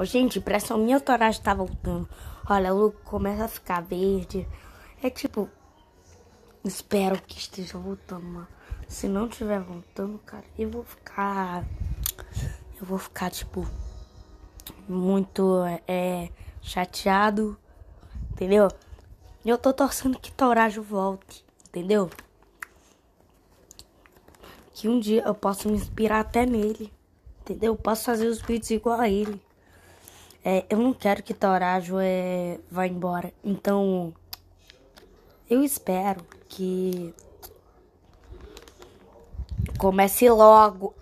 Ô, gente, impressão minha, o tá está voltando. Olha, o Luco começa a ficar verde. É tipo, espero que esteja voltando, mano. Se não estiver voltando, cara, eu vou ficar. Eu vou ficar, tipo, muito é, chateado, entendeu? E Eu tô torcendo que Torajo volte, entendeu? Que um dia eu possa me inspirar até nele, entendeu? Eu posso fazer os vídeos igual a ele. É, eu não quero que Torajo é, vá embora. Então, eu espero que comece logo.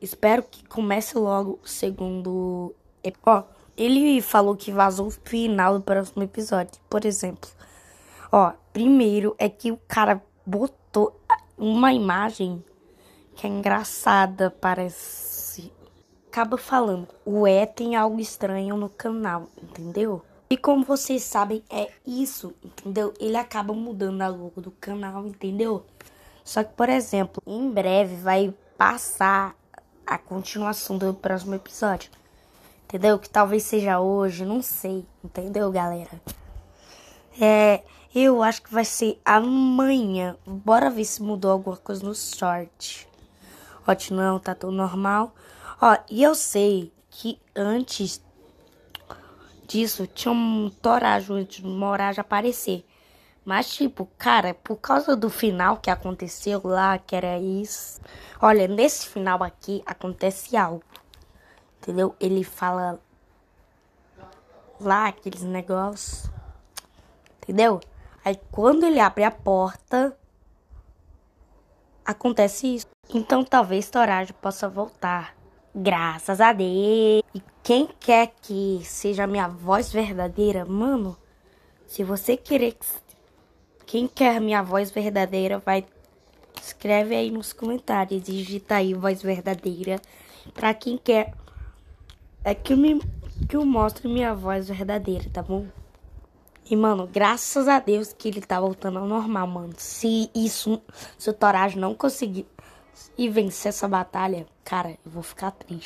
Espero que comece logo o segundo. Ó, ele falou que vazou o final do próximo episódio, por exemplo. Ó, primeiro é que o cara botou uma imagem que é engraçada, parece acaba falando, o é tem algo estranho no canal, entendeu? E como vocês sabem, é isso, entendeu? Ele acaba mudando a logo do canal, entendeu? Só que, por exemplo, em breve vai passar a continuação do próximo episódio. Entendeu? Que talvez seja hoje, não sei. Entendeu, galera? É, eu acho que vai ser amanhã. Bora ver se mudou alguma coisa no short. Ótimo, não, tá tudo normal. Ó, e eu sei que antes disso tinha um torajo antes do Morajo aparecer. Mas, tipo, cara, por causa do final que aconteceu lá, que era isso. Olha, nesse final aqui acontece algo. Entendeu? Ele fala lá aqueles negócios. Entendeu? Aí quando ele abre a porta, acontece isso. Então talvez Torajo possa voltar. Graças a Deus. E quem quer que seja a minha voz verdadeira, mano, se você querer que... quem quer minha voz verdadeira, vai escreve aí nos comentários, digita aí voz verdadeira para quem quer é que eu me que eu mostre minha voz verdadeira, tá bom? E, mano, graças a Deus que ele tá voltando ao normal, mano. Se isso, se o Torage não conseguir e vencer essa batalha, cara, eu vou ficar triste.